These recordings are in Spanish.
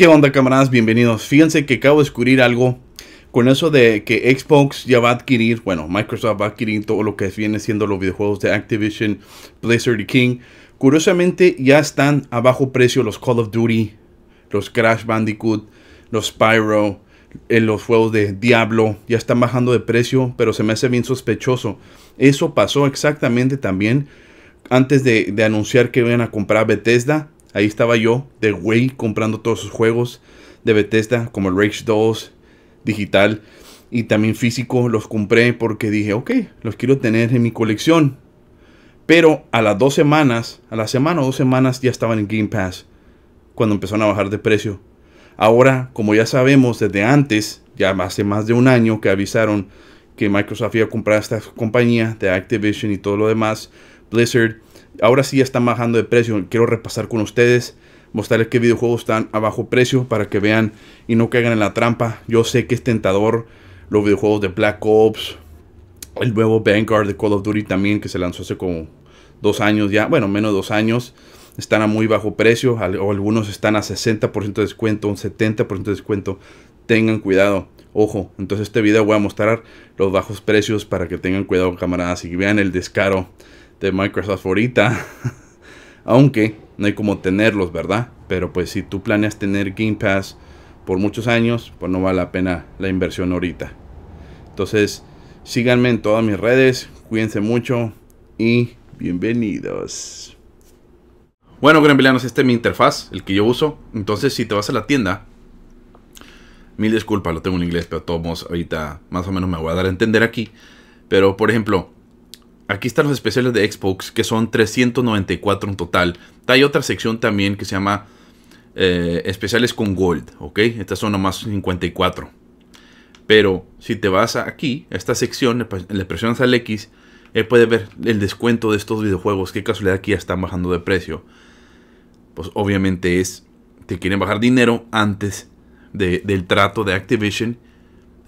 ¿Qué onda camaradas? Bienvenidos. Fíjense que acabo de descubrir algo con eso de que Xbox ya va a adquirir, bueno, Microsoft va a adquirir todo lo que viene siendo los videojuegos de Activision, Blizzard y King. Curiosamente ya están a bajo precio los Call of Duty, los Crash Bandicoot, los Spyro, en eh, los juegos de Diablo ya están bajando de precio, pero se me hace bien sospechoso. Eso pasó exactamente también antes de, de anunciar que iban a comprar Bethesda. Ahí estaba yo, de güey, comprando todos sus juegos de Bethesda, como el Rage 2, digital y también físico. Los compré porque dije, ok, los quiero tener en mi colección. Pero a las dos semanas, a la semana o dos semanas ya estaban en Game Pass, cuando empezaron a bajar de precio. Ahora, como ya sabemos desde antes, ya hace más de un año que avisaron que Microsoft iba a comprar esta compañía de Activision y todo lo demás, Blizzard Ahora sí ya están bajando de precio. Quiero repasar con ustedes, mostrarles qué videojuegos están a bajo precio para que vean y no caigan en la trampa. Yo sé que es tentador los videojuegos de Black Ops, el nuevo Vanguard de Call of Duty también que se lanzó hace como dos años ya, bueno, menos de dos años. Están a muy bajo precio, algunos están a 60% de descuento, un 70% de descuento. Tengan cuidado. Ojo, entonces este video voy a mostrar los bajos precios para que tengan cuidado camaradas y vean el descaro de este, Microsoft ahorita. Aunque no hay como tenerlos, ¿verdad? Pero pues si tú planeas tener Game Pass por muchos años, pues no vale la pena la inversión ahorita. Entonces, síganme en todas mis redes, cuídense mucho y bienvenidos. Bueno, granvilanos, este es mi interfaz, el que yo uso. Entonces, si te vas a la tienda, mil disculpas, lo tengo en inglés, pero todos ahorita más o menos me voy a dar a entender aquí. Pero, por ejemplo, aquí están los especiales de Xbox, que son 394 en total. Hay otra sección también que se llama eh, especiales con Gold, Estas son nomás 54. Pero si te vas aquí, a esta sección, le, presionas al X, él puede ver el descuento de estos videojuegos. Qué casualidad que ya están bajando de precio. Pues obviamente es, te quieren bajar dinero antes del trato de Activision.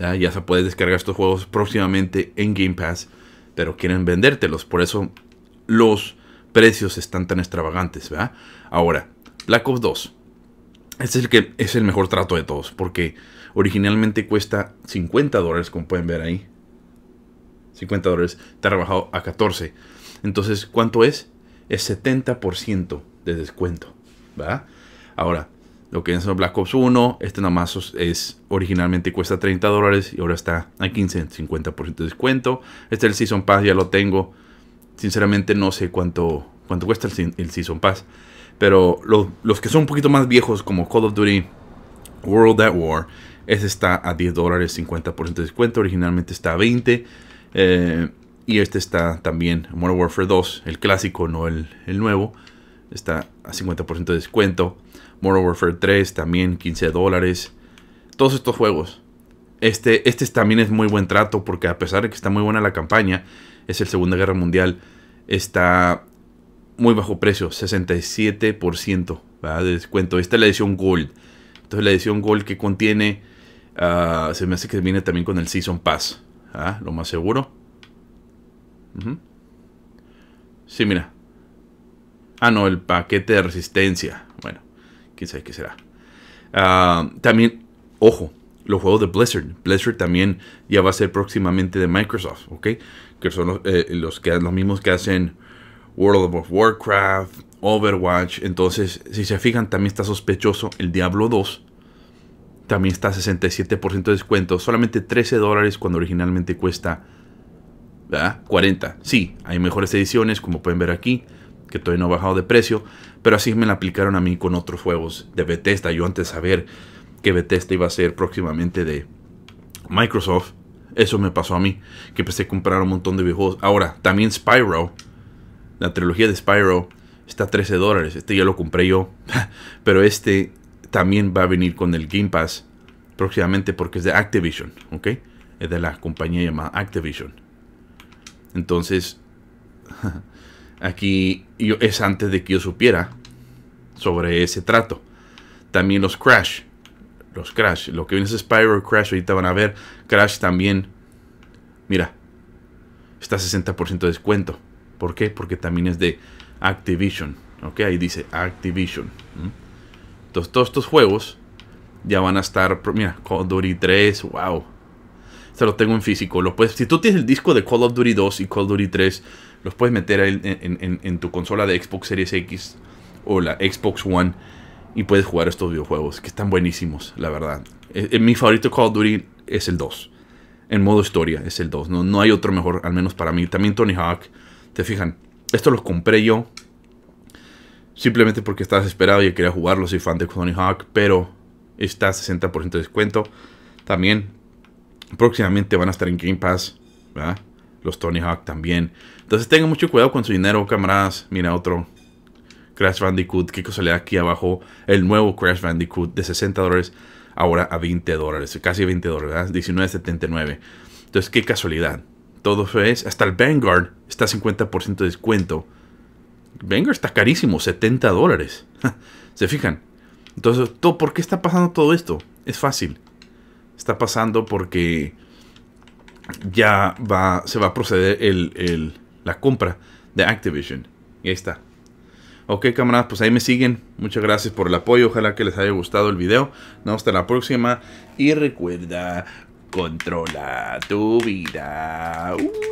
Ah, ¿ya? se puede descargar estos juegos próximamente en Game Pass pero quieren vendértelos. Por eso los precios están tan extravagantes, ¿verdad? Ahora, Black Ops 2. Este es el que es el mejor trato de todos, porque originalmente cuesta 50 dólares, como pueden ver ahí. 50 dólares, ha rebajado a 14. Entonces, ¿cuánto es? Es 70% de descuento, ¿verdad? Ahora, lo que es Black Ops 1, este nomás es originalmente cuesta 30 dólares y ahora está a 15, 50% de descuento. Este es el Season Pass ya lo tengo. Sinceramente no sé cuánto, cuánto cuesta el, Season Pass. Pero los que son un poquito más viejos como Call of Duty, World at War, este está a 10 dólares, 50% de descuento. Originalmente está a 20. Eh, y este está también Modern Warfare 2, el clásico, no el, el nuevo está a 50% de descuento. Modern Warfare 3 también 15 dólares. Todos estos juegos. Este, este también es muy buen trato porque a pesar de que está muy buena la campaña, es el Segunda Guerra Mundial, está muy bajo precio, 67% de descuento. Esta es la edición Gold. Entonces la edición Gold que contiene, ah, se me hace que viene también con el Season Pass, lo más seguro. Sí, mira, Ah, no, el paquete de resistencia. Bueno, quién sabe qué será. Ah, también, ojo, los juegos de Blizzard. Blizzard también ya va a ser próximamente de Microsoft, ¿ok? Que son los, eh, los mismos que hacen World of Warcraft, Overwatch. Entonces, si se fijan, también está sospechoso el Diablo 2. También está a 67% de descuento. Solamente 13 dólares cuando originalmente cuesta 40. Sí, hay mejores ediciones, como pueden ver aquí que todavía no ha bajado de precio, pero así me la aplicaron a mí con otros juegos de Bethesda. Yo antes de saber que Bethesda iba a ser próximamente de Microsoft, eso me pasó a mí, que empecé a comprar un montón de videojuegos. Ahora, también Spyro, la trilogía de Spyro, está a 13 dólares. Este ya lo compré yo, pero este también va a venir con el Game Pass próximamente porque es de Activision, ¿ok? Es de la compañía llamada Activision. Entonces, Aquí yo, es antes de que yo supiera sobre ese trato. También los Crash. Los Crash. Lo que viene es Spyro Crash. Ahorita van a ver. Crash también. Mira. Está 60% de descuento. ¿Por qué? Porque también es de Activision. Ok, ahí dice Activision. Entonces todos estos juegos ya van a estar. Mira, Call of Duty 3. Wow. Se lo tengo en físico. Lo puedes, si tú tienes el disco de Call of Duty 2 y Call of Duty 3 los puedes meter en, tu consola de Xbox Series X o la Xbox One y puedes jugar estos videojuegos que están buenísimos, la verdad. Eh, eh, mi favorito Call of Duty es el 2. En modo historia es el 2. No, no hay otro mejor, al menos para mí. También Tony Hawk. Te fijan, estos los compré yo simplemente porque estaba desesperado y quería jugarlo. Soy fan de Tony Hawk, pero está a 60% de descuento. También próximamente van a estar en Game Pass. ¿verdad? los Tony Hawk también. Entonces tengan mucho cuidado con su dinero, camaradas. Mira otro Crash Bandicoot, qué casualidad. aquí abajo. El nuevo Crash Bandicoot de 60 dólares ahora a 20 dólares, casi 20 dólares, ¿verdad? 19.79. Entonces qué casualidad. Todo eso es, hasta el Vanguard está a 50% de descuento. Vanguard está carísimo, 70 dólares. ¿Se fijan? Entonces, ¿por qué está pasando todo esto? Es fácil. Está pasando porque ya va, se va a proceder el, la compra de Activision. Y ahí está. Ok, camaradas, pues ahí me siguen. Muchas gracias por el apoyo. Ojalá que les haya gustado el video. Nos vemos hasta la próxima. Y recuerda, controla tu vida. Uh.